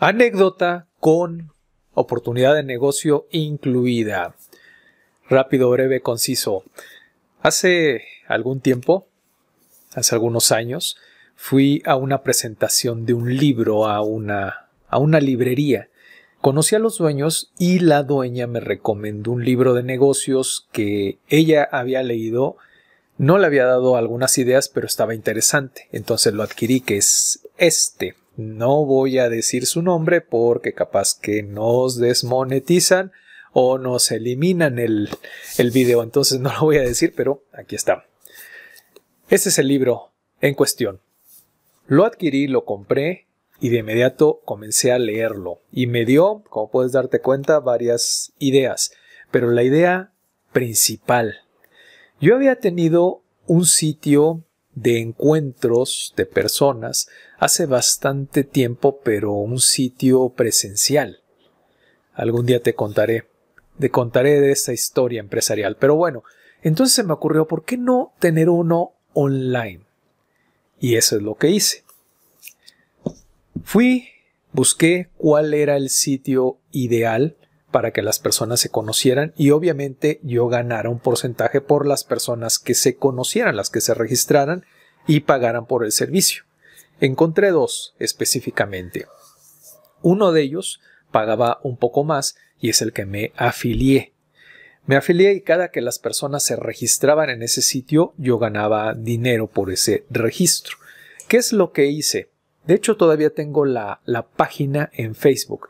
Anécdota con oportunidad de negocio incluida. Rápido, breve, conciso. Hace algún tiempo, hace algunos años, fui a una presentación de un libro a una, a una librería. Conocí a los dueños y la dueña me recomendó un libro de negocios que ella había leído. No le había dado algunas ideas, pero estaba interesante. Entonces lo adquirí, que es este, no voy a decir su nombre porque capaz que nos desmonetizan o nos eliminan el, el video. Entonces no lo voy a decir, pero aquí está. Este es el libro en cuestión. Lo adquirí, lo compré y de inmediato comencé a leerlo y me dio, como puedes darte cuenta, varias ideas. Pero la idea principal. Yo había tenido un sitio de encuentros de personas hace bastante tiempo, pero un sitio presencial. Algún día te contaré, te contaré de esa historia empresarial. Pero bueno, entonces se me ocurrió, ¿por qué no tener uno online? Y eso es lo que hice. Fui, busqué cuál era el sitio ideal para que las personas se conocieran y obviamente yo ganara un porcentaje por las personas que se conocieran, las que se registraran y pagaran por el servicio. Encontré dos específicamente. Uno de ellos pagaba un poco más y es el que me afilié. Me afilié y cada que las personas se registraban en ese sitio yo ganaba dinero por ese registro. ¿Qué es lo que hice? De hecho todavía tengo la, la página en Facebook.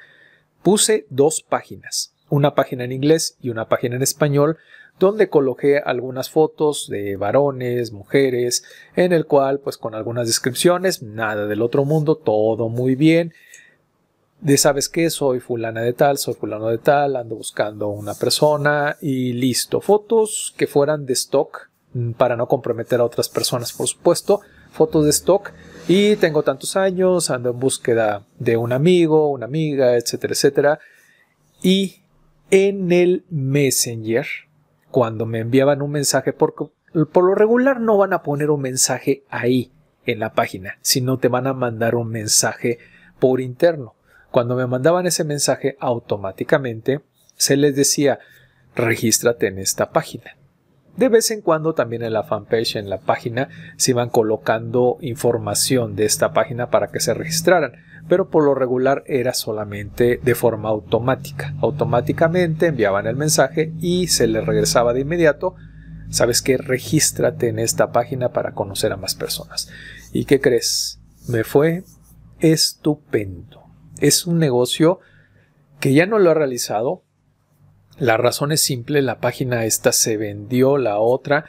Puse dos páginas una página en inglés y una página en español donde coloqué algunas fotos de varones, mujeres, en el cual pues con algunas descripciones, nada del otro mundo, todo muy bien. De sabes qué, soy fulana de tal, soy fulano de tal, ando buscando una persona y listo. Fotos que fueran de stock mm, para no comprometer a otras personas, por supuesto, fotos de stock y tengo tantos años, ando en búsqueda de un amigo, una amiga, etcétera, etcétera. Y en el Messenger, cuando me enviaban un mensaje, porque por lo regular no van a poner un mensaje ahí en la página, sino te van a mandar un mensaje por interno. Cuando me mandaban ese mensaje automáticamente, se les decía, regístrate en esta página. De vez en cuando también en la fanpage, en la página, se iban colocando información de esta página para que se registraran, pero por lo regular era solamente de forma automática. Automáticamente enviaban el mensaje y se les regresaba de inmediato. Sabes que regístrate en esta página para conocer a más personas. ¿Y qué crees? Me fue estupendo. Es un negocio que ya no lo he realizado, la razón es simple, la página esta se vendió, la otra.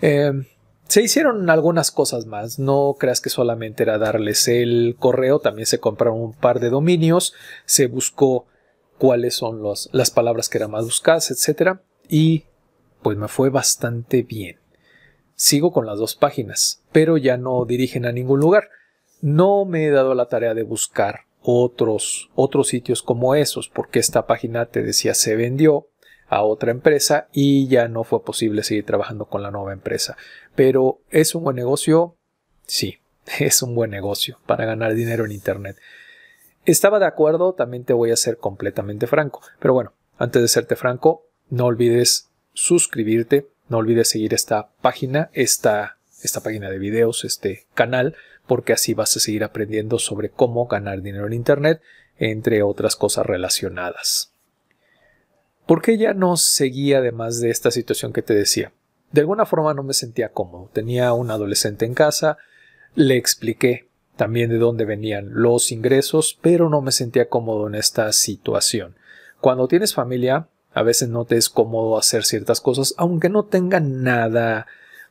Em, se hicieron algunas cosas más, no creas que solamente era darles el correo, también se compraron un par de dominios, se buscó cuáles son las palabras que eran más buscadas, etcétera, Y pues me fue bastante bien. Sigo con las dos páginas, pero ya no dirigen a ningún lugar. No me he dado la tarea de buscar otros, otros sitios como esos, porque esta página te decía se vendió, a otra empresa y ya no fue posible seguir trabajando con la nueva empresa. Pero ¿es un buen negocio? Sí, es un buen negocio para ganar dinero en Internet. Estaba de acuerdo, también te voy a ser completamente franco. Pero bueno, antes de serte franco, no olvides suscribirte, no olvides seguir esta página, esta, esta página de videos, este canal, porque así vas a seguir aprendiendo sobre cómo ganar dinero en Internet, entre otras cosas relacionadas. ¿Por qué ya no seguía además de esta situación que te decía? De alguna forma no me sentía cómodo. Tenía un adolescente en casa, le expliqué también de dónde venían los ingresos, pero no me sentía cómodo en esta situación. Cuando tienes familia, a veces no te es cómodo hacer ciertas cosas, aunque no tenga nada,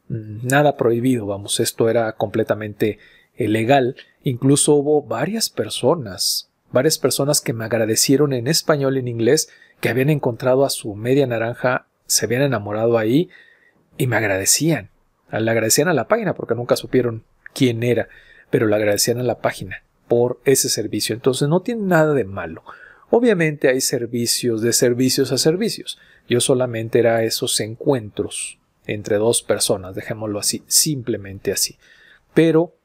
mm, nada prohibido, vamos, esto era completamente legal. Incluso hubo varias personas varias personas que me agradecieron en español y en inglés que habían encontrado a su media naranja, se habían enamorado ahí y me agradecían. Le agradecían a la página porque nunca supieron quién era, pero le agradecían a la página por ese servicio. Entonces no tiene nada de malo. Obviamente hay servicios de servicios a servicios. Yo solamente era esos encuentros entre dos personas, dejémoslo así, simplemente así. Pero,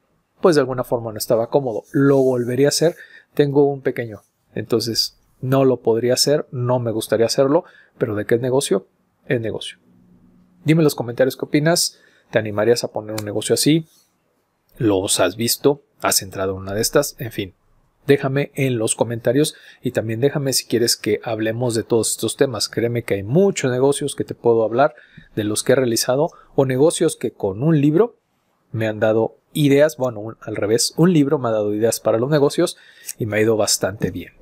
pues de alguna forma no estaba cómodo. Lo volvería a hacer tengo un pequeño, entonces no lo podría hacer, no me gustaría hacerlo, pero de qué negocio, es negocio. Dime en los comentarios qué opinas, ¿te animarías a poner un negocio así? ¿Los has visto? ¿Has entrado en una de estas? En fin, déjame en los comentarios y también déjame si quieres que hablemos de todos estos temas. Créeme que hay muchos negocios que te puedo hablar de los que he realizado o negocios que con un libro me han dado ideas, bueno, al revés, un libro me ha dado ideas para los negocios y me ha ido bastante bien.